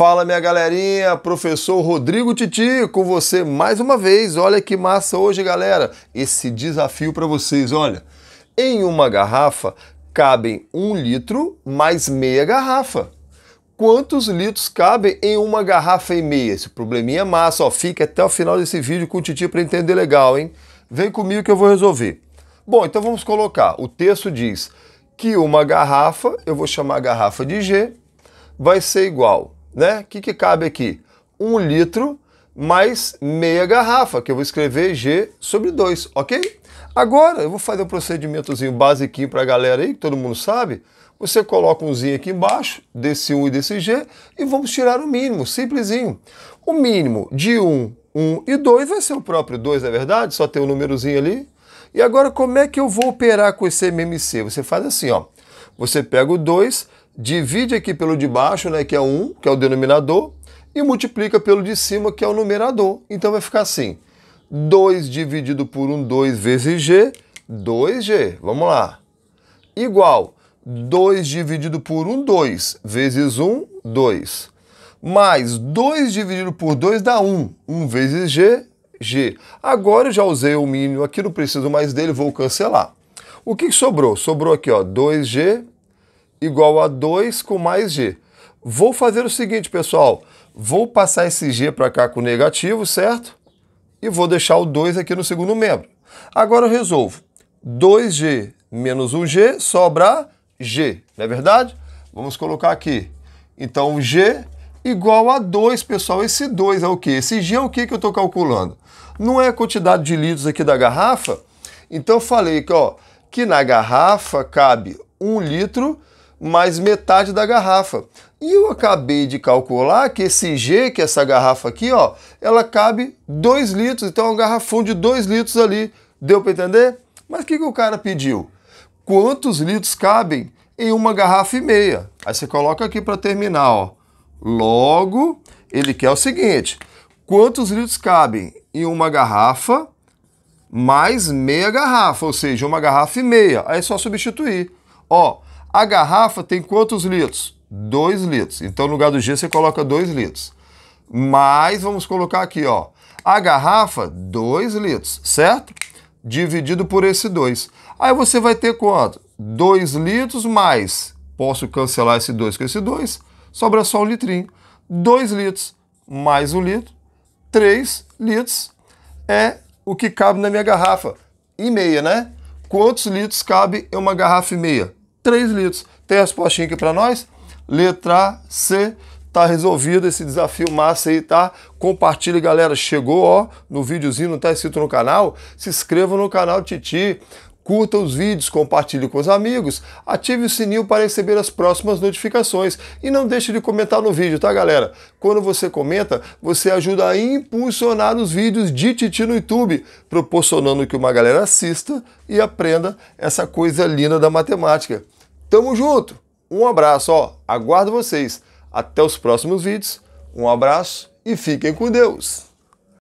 Fala minha galerinha, professor Rodrigo Titi com você mais uma vez. Olha que massa hoje, galera. Esse desafio para vocês, olha. Em uma garrafa cabem um litro mais meia garrafa. Quantos litros cabem em uma garrafa e meia? Esse probleminha é massa, ó. Fica até o final desse vídeo com o Titi para entender legal, hein? Vem comigo que eu vou resolver. Bom, então vamos colocar. O texto diz que uma garrafa, eu vou chamar garrafa de G, vai ser igual né? O que, que cabe aqui? Um litro mais meia garrafa, que eu vou escrever G sobre 2, ok? Agora, eu vou fazer um procedimentozinho basiquinho para a galera aí, que todo mundo sabe. Você coloca um zinho aqui embaixo, desse 1 um e desse G, e vamos tirar o mínimo, simplesinho. O mínimo de 1, um, 1 um e 2 vai ser o próprio 2, na é verdade? Só tem um númerozinho ali. E agora, como é que eu vou operar com esse MMC? Você faz assim, ó. Você pega o 2 divide aqui pelo de baixo, né, que é 1, que é o denominador, e multiplica pelo de cima, que é o numerador. Então vai ficar assim, 2 dividido por 1, 2 vezes g, 2g, vamos lá, igual 2 dividido por 1, 2, vezes 1, 2. Mais 2 dividido por 2 dá 1. 1 vezes g, g. Agora eu já usei o mínimo aqui, não preciso mais dele, vou cancelar. O que, que sobrou? Sobrou aqui, ó, 2g igual a 2 com mais g. Vou fazer o seguinte, pessoal. Vou passar esse g para cá com negativo, certo? E vou deixar o 2 aqui no segundo membro. Agora eu resolvo. 2g menos 1g sobra g, não é verdade? Vamos colocar aqui. Então, g igual a 2, pessoal. Esse 2 é o quê? Esse g é o quê que eu estou calculando? Não é a quantidade de litros aqui da garrafa? Então, eu falei que, ó, que na garrafa cabe 1 litro mais metade da garrafa. E eu acabei de calcular que esse G, que é essa garrafa aqui, ó, ela cabe 2 litros, então é um garrafão de 2 litros ali. Deu para entender? Mas o que, que o cara pediu? Quantos litros cabem em uma garrafa e meia? Aí você coloca aqui para terminar, ó. Logo, ele quer o seguinte, quantos litros cabem em uma garrafa mais meia garrafa, ou seja, uma garrafa e meia. Aí é só substituir. Ó, a garrafa tem quantos litros? 2 litros. Então, no lugar do G, você coloca 2 litros. Mais, vamos colocar aqui, ó. A garrafa, 2 litros, certo? Dividido por esse 2. Aí você vai ter quanto? 2 litros mais. Posso cancelar esse 2 com esse 2. Sobra só um litrinho. 2 litros mais um litro. 3 litros é o que cabe na minha garrafa. E meia, né? Quantos litros cabe em uma garrafa e meia? 3 litros. Tem a respostinha aqui para nós? Letra C. Tá resolvido esse desafio massa aí, tá? Compartilhe, galera. Chegou, ó, no videozinho, não tá inscrito no canal? Se inscreva no canal Titi. Curta os vídeos, compartilhe com os amigos, ative o sininho para receber as próximas notificações e não deixe de comentar no vídeo, tá galera? Quando você comenta, você ajuda a impulsionar os vídeos de Titi no YouTube, proporcionando que uma galera assista e aprenda essa coisa linda da matemática. Tamo junto. Um abraço, ó. Aguardo vocês. Até os próximos vídeos. Um abraço e fiquem com Deus.